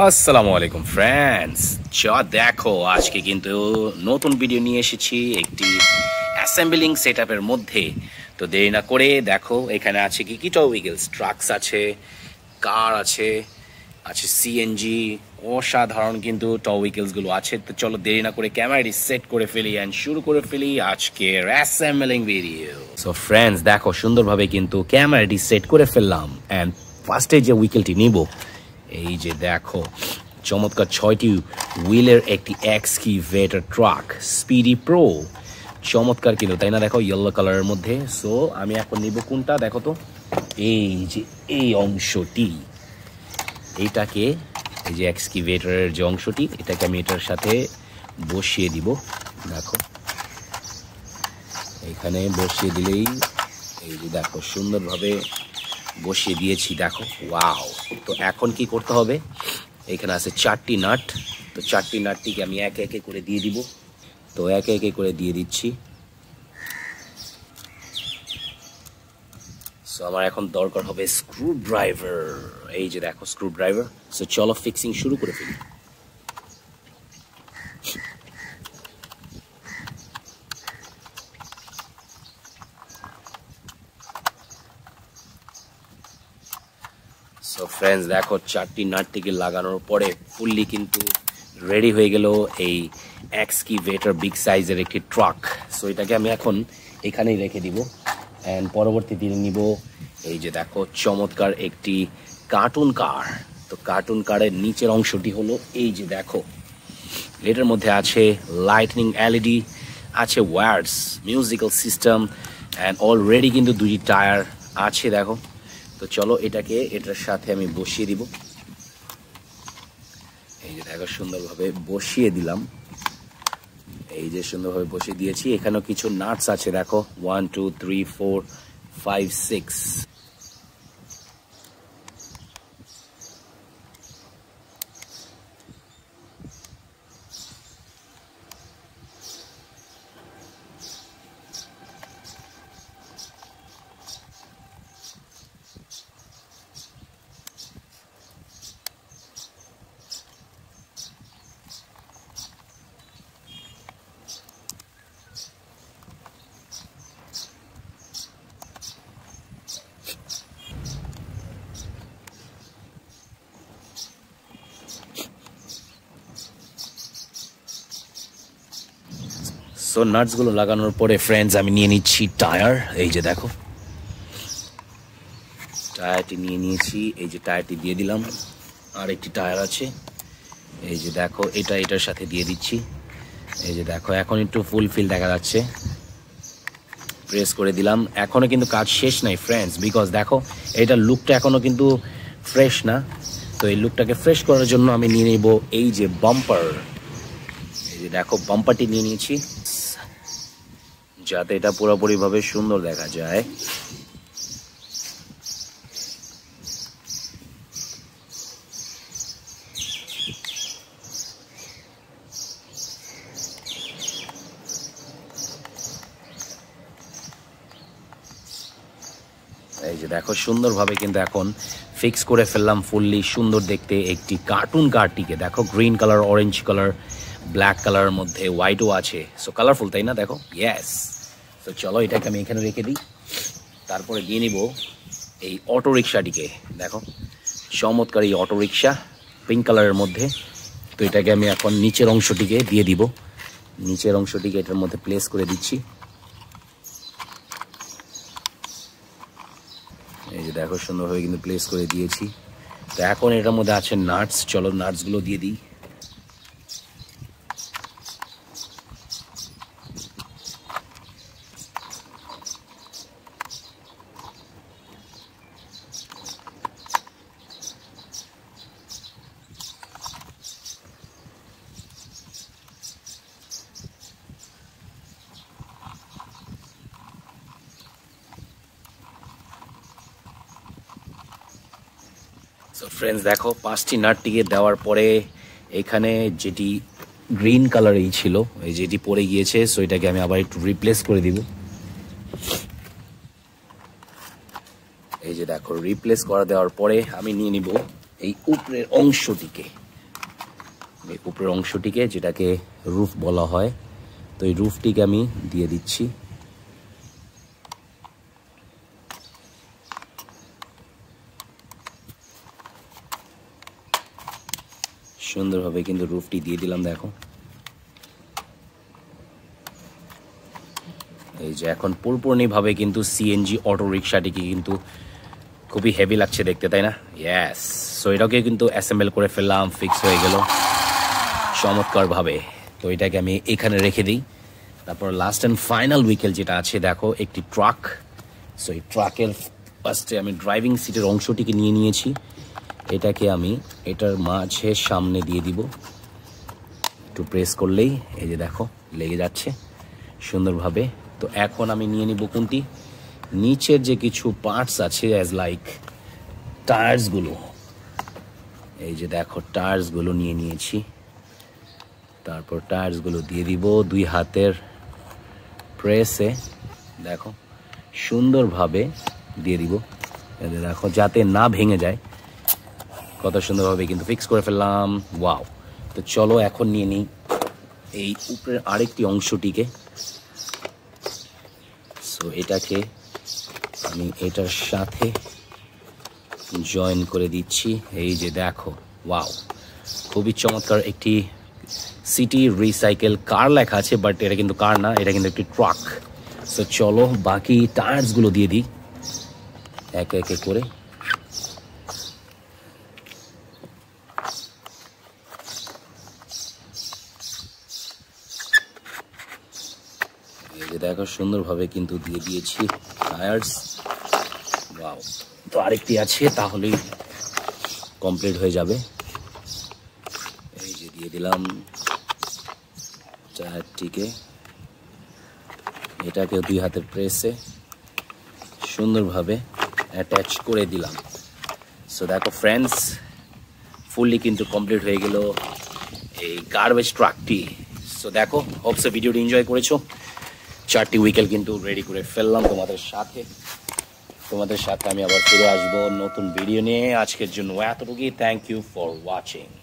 আসসালামু আলাইকুম ফ্রেন্ডস যা দেখো আজকে কিন্তু নতুন ভিডিও নিয়ে এসেছি একটি অ্যাসেম্বলিং সেট মধ্যে তো দেরি না করে দেখো এখানে আছে কি কি উইগেলস ট্রাকস আছে কার আছে আছে সিএনজি অসাধারণ কিন্তু টউইকেলসগুলো আছে তো চলো দেরি না করে ক্যামেরাটি সেট করে ফেলি অ্যান্ড শুরু করে ফেলি আজকের অ্যাসেম্বলিং ভিডিও সো ফ্রেন্ডস দেখো সুন্দরভাবে কিন্তু ক্যামেরাটি সেট করে ফেললাম অ্যান্ড ফার্স্টে যে উইকেলটি নিব এই যে দেখো চমৎকার ছয়টি হুইলের একটি এক্সকিভেটার ট্রাক স্পিডি প্রো চমৎকার কিন্তু তাই না দেখো ইয়েলো কালারের মধ্যে সো আমি এখন নিব কোনটা দেখো তো এই যে এই অংশটি এইটাকে এই যে এক্সকিভেটারের যে অংশটি এটাকে আমি এটার সাথে বসিয়ে দিব দেখো এখানে বসিয়ে দিলেই এই যে দেখো সুন্দরভাবে বসিয়ে দিয়েছি দেখো ওয়াও তো এখন কি করতে হবে এখানে আছে চারটি নাট তো চারটি নাটটিকে আমি একে একে করে দিয়ে দিব তো একে একে করে দিয়ে দিচ্ছি সো আমার এখন দরকার হবে স্ক্রু ড্রাইভার এই যে দেখো স্ক্রু ড্রাইভার সো চলো ফিক্সিং শুরু করে ফেলি সো ফ্রেন্ডস দেখো চারটি নাটটিকে লাগানোর পরে ফুললি কিন্তু রেডি হয়ে গেল এই এক্সকিভেটার বিগ সাইজের একটি ট্রাক সো এটাকে আমি এখন এখানেই রেখে দিব অ্যান্ড পরবর্তী দিনে নিব এই যে দেখো চমৎকার একটি কার্টুন কার তো কার্টুন কারের নিচের অংশটি হলো এই যে দেখো এটার মধ্যে আছে লাইটনিং এলইডি e আছে words musical system and already কিন্তু দুটি টায়ার আছে দেখো তো চলো এটাকে এটার সাথে আমি বসিয়ে দিব এই যে দেখো সুন্দরভাবে বসিয়ে দিলাম এই যে সুন্দরভাবে বসিয়ে দিয়েছি এখানেও কিছু নাটস আছে দেখো one two three four five six so নাটসগুলো লাগানোর পরে ফ্রেন্ডস আমি নিয়ে নিচ্ছি টায়ার এই যে দেখো টায়ারটি নিয়ে নিয়েছি এই যে টায়ারটি দিয়ে দিলাম আর একটি টায়ার আছে এই যে দেখো এটা এটার সাথে দিয়ে দিচ্ছি এই যে দেখো এখন একটু ফুলফিল দেখা যাচ্ছে প্রেস করে দিলাম এখনও কিন্তু কাজ শেষ নাই ফ্রেন্ডস বিকজ দেখো এটা লুকটা এখনও কিন্তু ফ্রেশ না তো এই লুকটাকে ফ্রেশ করার জন্য আমি নিয়ে নেব এই যে বাম্পার এই যে দেখো বাম্পারটি নিয়ে নিয়েছি যাতে এটা পুরোপুরি ভাবে সুন্দর দেখা যায় এই যে দেখো সুন্দরভাবে কিন্তু এখন ফিক্স করে ফেললাম ফুললি সুন্দর দেখতে একটি কার্টুন কার্ডটিকে দেখো green colour orange colour black কালারের মধ্যে হোয়াইটও আছে সো কালারফুল তাই না দেখো ইয়াস তো চলো এটাকে আমি এখানে রেখে দিই তারপরে দিয়ে নিব এই অটোরিকশাটিকে দেখো চমৎকার এই অটোরিকশা পিঙ্ক কালারের মধ্যে তো এটাকে আমি এখন নিচের অংশটিকে দিয়ে দিব নিচের অংশটিকে এটার মধ্যে প্লেস করে দিচ্ছি এই যে দেখো সুন্দরভাবে কিন্তু প্লেস করে দিয়েছি তো এখন এটার মধ্যে আছে নাটস চলো নাটসগুলো দিয়ে দিই সো ফ্রেন্ডস দেখো পাঁচটি নাটটিকে দেওয়ার পরে এখানে যেটি গ্রিন এই ছিল এই যেটি পড়ে গিয়েছে সো এটাকে আমি আবার একটু রিপ্লেস করে দিব এই যে দেখো রিপ্লেস করা দেওয়ার পরে আমি নিয়ে নিব এই উপরের অংশটিকে এই উপরের অংশটিকে যেটাকে রুফ বলা হয় তো এই রুফটিকে আমি দিয়ে দিচ্ছি সুন্দরভাবে কিন্তু রুফটি দিয়ে দিলাম দেখো এই যে এখন ভাবে কিন্তু সিএনজি অটো রিক্সাটিকে কিন্তু খুবই হেভি লাগছে দেখতে তাই না ইয়াস সো এটাকে কিন্তু অ্যাসেম্বল করে ফেললাম ফিক্স হয়ে গেল চমৎকারভাবে তো এটাকে আমি এখানে রেখে দিই তারপর লাস্ট অ্যান্ড ফাইনাল উইকেল যেটা আছে দেখো একটি ট্রাক সো এই ট্রাকের ফার্স্টে আমি ড্রাইভিং সিটের অংশটিকে নিয়ে নিয়েছি এটাকে আমি এটার মাছের সামনে দিয়ে দিব একটু প্রেস করলেই এই যে দেখো লেগে যাচ্ছে সুন্দরভাবে তো এখন আমি নিয়ে নিব কোনটি নিচের যে কিছু পার্টস আছে অ্যাজ লাইক টায়ার্সগুলো এই যে দেখো টায়ার্সগুলো নিয়ে নিয়েছি তারপর টায়ার্সগুলো দিয়ে দিব দুই হাতের প্রেসে দেখো সুন্দরভাবে দিয়ে দিব দেখো যাতে না ভেঙে যায় কত সুন্দরভাবে কিন্তু ফিক্স করে ফেললাম ওয়াও তো চলো এখন নিয়ে নিই এই উপরের আরেকটি অংশটিকে সো এটাকে আমি এটার সাথে জয়েন করে দিচ্ছি এই যে দেখো ওয়াও খুবই চমৎকার একটি সিটি রিসাইকেল কার লেখা আছে বাট এটা কিন্তু কার না এটা কিন্তু একটি ট্রাক সো চলো বাকি টায়ার্সগুলো দিয়ে দিই একে একে করে এই যে দেখো সুন্দরভাবে কিন্তু দিয়ে দিয়েছি টায়ার্স বা তো আরেকটি আছে তাহলেই কমপ্লিট হয়ে যাবে এই যে দিয়ে দিলাম টায়ারটিকে এটাকে দুই হাতের প্রেসে সুন্দরভাবে অ্যাটাচ করে দিলাম সো দেখো ফ্রেন্ডস ফুললি কিন্তু কমপ্লিট হয়ে গেল এই গার্বেজ ট্রাকটি সো দেখো হোপসে ভিডিওটি এনজয় করেছো চারটি উইকেল কিন্তু রেডি করে ফেললাম তোমাদের সাথে তোমাদের সাথে আমি আবার ফিরে আসবো নতুন ভিডিও নিয়ে আজকের জন্য এতটুকুই থ্যাংক ইউ ফর ওয়াচিং